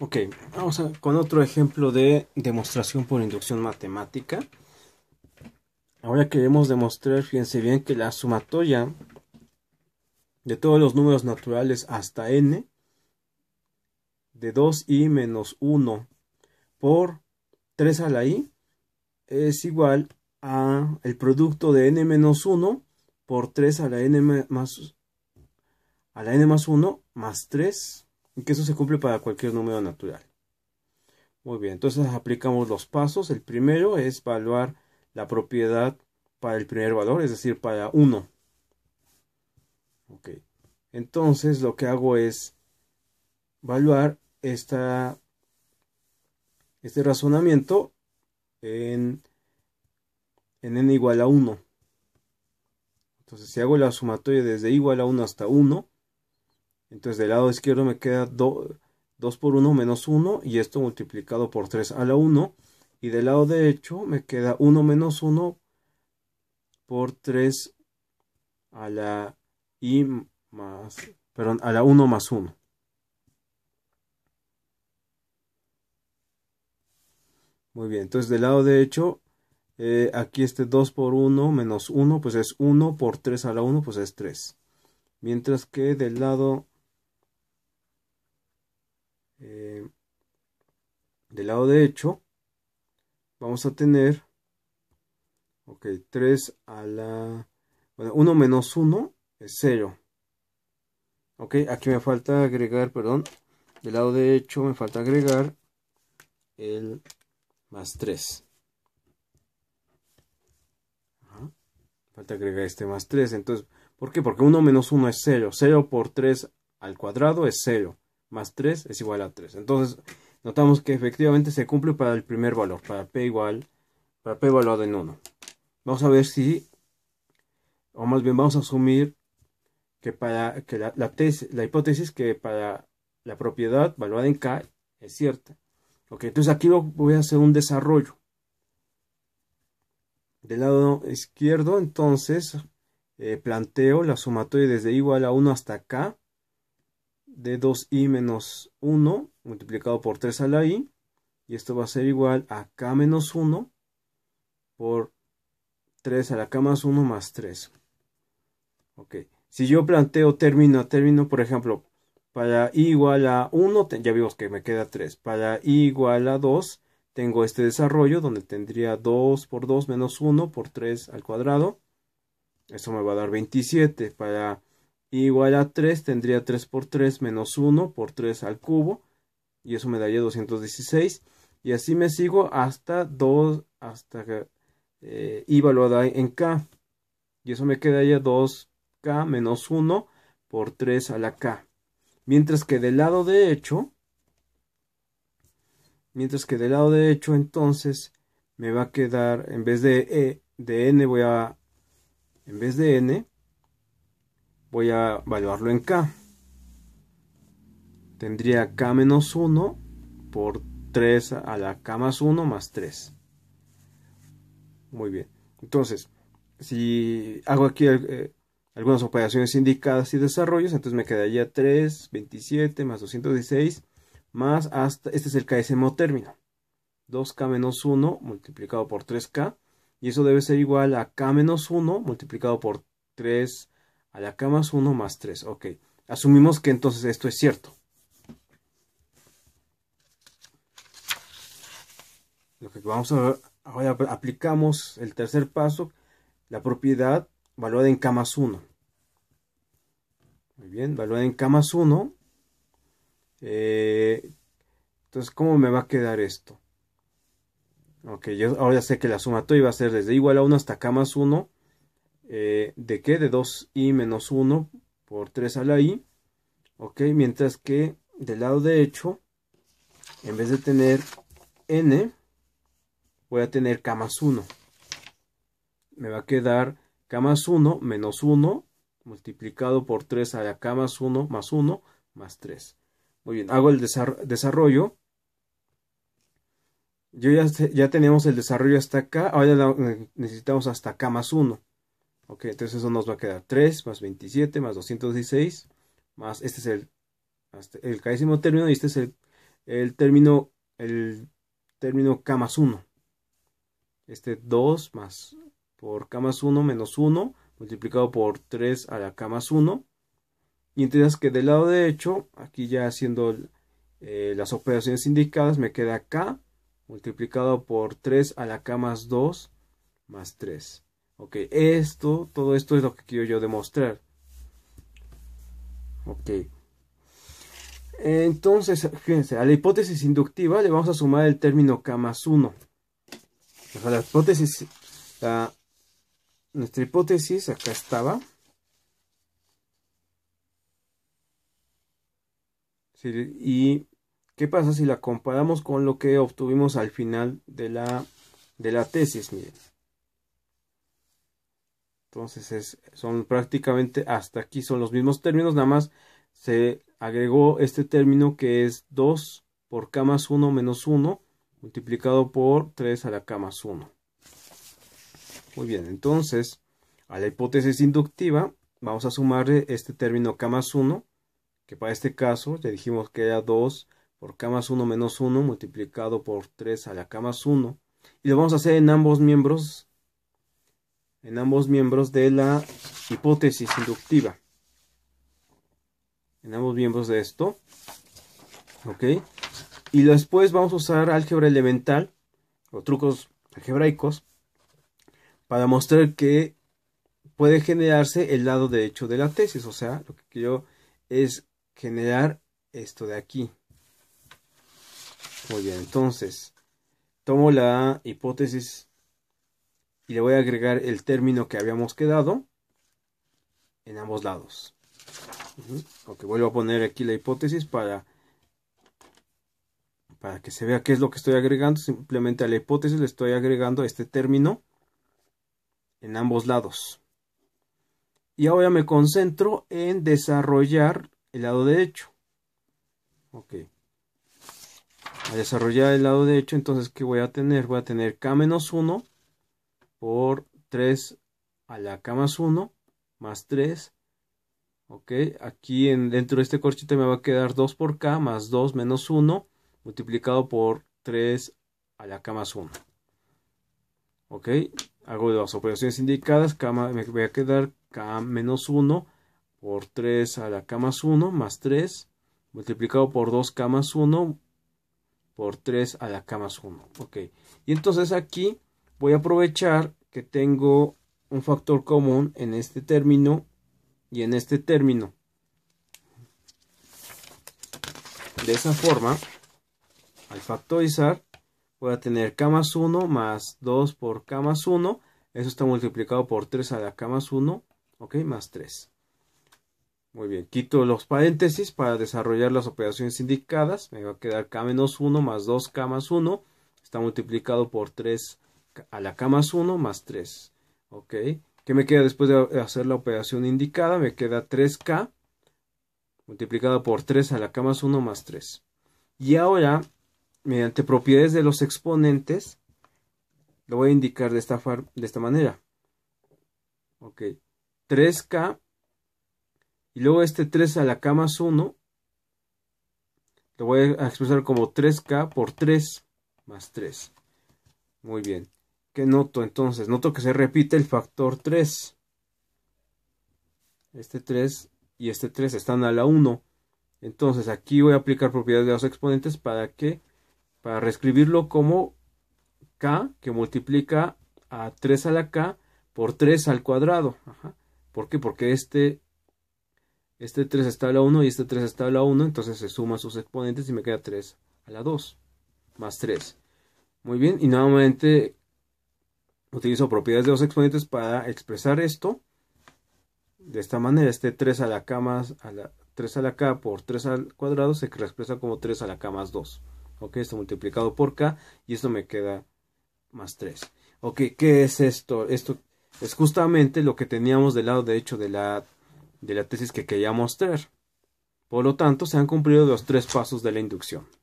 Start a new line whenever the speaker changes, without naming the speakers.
Ok, vamos con otro ejemplo de demostración por inducción matemática. Ahora queremos demostrar, fíjense bien, que la sumatoria de todos los números naturales hasta n de 2 i menos 1 por 3 a la i es igual a el producto de n menos 1 por 3 a la n más a la n más 1 más 3 que eso se cumple para cualquier número natural. Muy bien, entonces aplicamos los pasos. El primero es evaluar la propiedad para el primer valor, es decir, para 1. Ok, entonces lo que hago es evaluar esta, este razonamiento en, en n igual a 1. Entonces, si hago la sumatoria desde igual a 1 hasta 1, entonces del lado izquierdo me queda 2 por 1 menos 1 y esto multiplicado por 3 a la 1. Y del lado derecho me queda 1 menos 1 por 3 a la i más, perdón, a la 1 más 1. Muy bien, entonces del lado derecho, eh, aquí este 2 por 1 menos 1, pues es 1 por 3 a la 1, pues es 3. Mientras que del lado eh, del lado derecho vamos a tener ok 3 a la bueno 1 menos 1 es 0 ok aquí me falta agregar perdón del lado derecho me falta agregar el más 3 Ajá. falta agregar este más 3 entonces ¿por qué? porque 1 menos 1 es 0 0 por 3 al cuadrado es 0 más 3 es igual a 3. Entonces, notamos que efectivamente se cumple para el primer valor, para P igual, para P evaluado en 1. Vamos a ver si, o más bien vamos a asumir que para que la, la hipótesis que para la propiedad evaluada en K es cierta. Ok, entonces aquí voy a hacer un desarrollo. Del lado izquierdo, entonces, eh, planteo la sumatoria desde igual a 1 hasta K de 2i menos 1 multiplicado por 3 a la i. Y esto va a ser igual a k menos 1 por 3 a la k más 1 más 3. Ok. Si yo planteo término a término, por ejemplo, para i igual a 1, ya vimos que me queda 3. Para i igual a 2, tengo este desarrollo donde tendría 2 por 2 menos 1 por 3 al cuadrado. Eso me va a dar 27. Para igual a 3 tendría 3 por 3 menos 1 por 3 al cubo y eso me daría 216 y así me sigo hasta 2 hasta y eh, valuada en k y eso me quedaría 2k menos 1 por 3 a la k mientras que del lado derecho mientras que del lado derecho entonces me va a quedar en vez de e de n voy a en vez de n voy a evaluarlo en K. Tendría K menos 1 por 3 a la K más 1 más 3. Muy bien. Entonces, si hago aquí eh, algunas operaciones indicadas y desarrollos, entonces me quedaría 3, 27 más 216 más hasta, este es el késimo término, 2k menos 1 multiplicado por 3k, y eso debe ser igual a k menos 1 multiplicado por 3 a la k más 1 más 3. Ok. Asumimos que entonces esto es cierto. Lo que vamos a ver, ahora aplicamos el tercer paso, la propiedad valorada en K más 1. Muy bien, valuada en K más 1. entonces, ¿cómo me va a quedar esto? Ok, yo ahora sé que la suma sumatoria va a ser desde igual a 1 hasta K más 1 eh, de qué? De 2i menos 1 por 3 a la i. Ok, mientras que del lado derecho, en vez de tener n, voy a tener k más 1. Me va a quedar k más 1 menos 1 multiplicado por 3 a la k más 1 más 1 más 3. Muy bien, hago el desarrollo. Yo ya, ya tenemos el desarrollo hasta acá, ahora necesitamos hasta k más 1. Ok, entonces eso nos va a quedar 3 más 27 más 216 más este es el, el término y este es el, término el término k más 1. Este 2 más por k más 1 menos 1 multiplicado por 3 a la k más 1. Y entonces que del lado derecho, aquí ya haciendo eh, las operaciones indicadas, me queda k multiplicado por 3 a la k más 2 más 3. Ok, esto, todo esto es lo que quiero yo demostrar. Ok. Entonces, fíjense, a la hipótesis inductiva le vamos a sumar el término k más 1. la hipótesis, nuestra hipótesis acá estaba. y qué pasa si la comparamos con lo que obtuvimos al final de la, de la tesis, miren. Entonces son prácticamente hasta aquí son los mismos términos, nada más se agregó este término que es 2 por k más 1 menos 1 multiplicado por 3 a la k más 1. Muy bien, entonces a la hipótesis inductiva vamos a sumarle este término k más 1, que para este caso ya dijimos que era 2 por k más 1 menos 1 multiplicado por 3 a la k más 1. Y lo vamos a hacer en ambos miembros en ambos miembros de la hipótesis inductiva. En ambos miembros de esto. ¿Ok? Y después vamos a usar álgebra elemental o trucos algebraicos para mostrar que puede generarse el lado derecho de la tesis. O sea, lo que quiero es generar esto de aquí. Muy bien, entonces tomo la hipótesis y le voy a agregar el término que habíamos quedado en ambos lados. Ok, vuelvo a poner aquí la hipótesis para, para que se vea qué es lo que estoy agregando. Simplemente a la hipótesis le estoy agregando este término en ambos lados. Y ahora me concentro en desarrollar el lado derecho. Ok. Al desarrollar el lado derecho, entonces, ¿qué voy a tener? Voy a tener K-1 por 3 a la k más 1 más 3. Ok, aquí dentro de este corchete me va a quedar 2 por k más 2 menos 1 multiplicado por 3 a la k más 1. Ok, hago las operaciones indicadas, me voy a quedar k menos 1 por 3 a la k más 1 más 3 multiplicado por 2k más 1 por 3 a la k más 1. Ok, y entonces aquí voy a aprovechar que tengo un factor común en este término y en este término. De esa forma, al factorizar, voy a tener k más 1 más 2 por k más 1. Eso está multiplicado por 3 a la k más 1, ok, más 3. Muy bien, quito los paréntesis para desarrollar las operaciones indicadas. Me va a quedar k menos 1 más 2k más 1. Está multiplicado por 3 a la más 1 más 3. ¿Ok? ¿Qué me queda después de hacer la operación indicada? Me queda 3K multiplicado por 3 a la más 1 más 3. Y ahora, mediante propiedades de los exponentes, lo voy a indicar de esta, de esta manera. Ok. 3K y luego este 3 a la K más 1 lo voy a expresar como 3K por 3 más 3. Muy bien. ¿Qué noto entonces? Noto que se repite el factor 3. Este 3 y este 3 están a la 1. Entonces aquí voy a aplicar propiedades de los exponentes para que para reescribirlo como k que multiplica a 3 a la k por 3 al cuadrado. ¿Por qué? Porque este, este 3 está a la 1 y este 3 está a la 1, entonces se suman sus exponentes y me queda 3 a la 2 más 3. Muy bien, y nuevamente utilizo propiedades de los exponentes para expresar esto de esta manera este 3 a la k a la 3 a la k por 3 al cuadrado se expresa como 3 a la k más 2 ok esto multiplicado por k y esto me queda más 3 ok qué es esto esto es justamente lo que teníamos del lado derecho de la de la tesis que quería mostrar por lo tanto se han cumplido los tres pasos de la inducción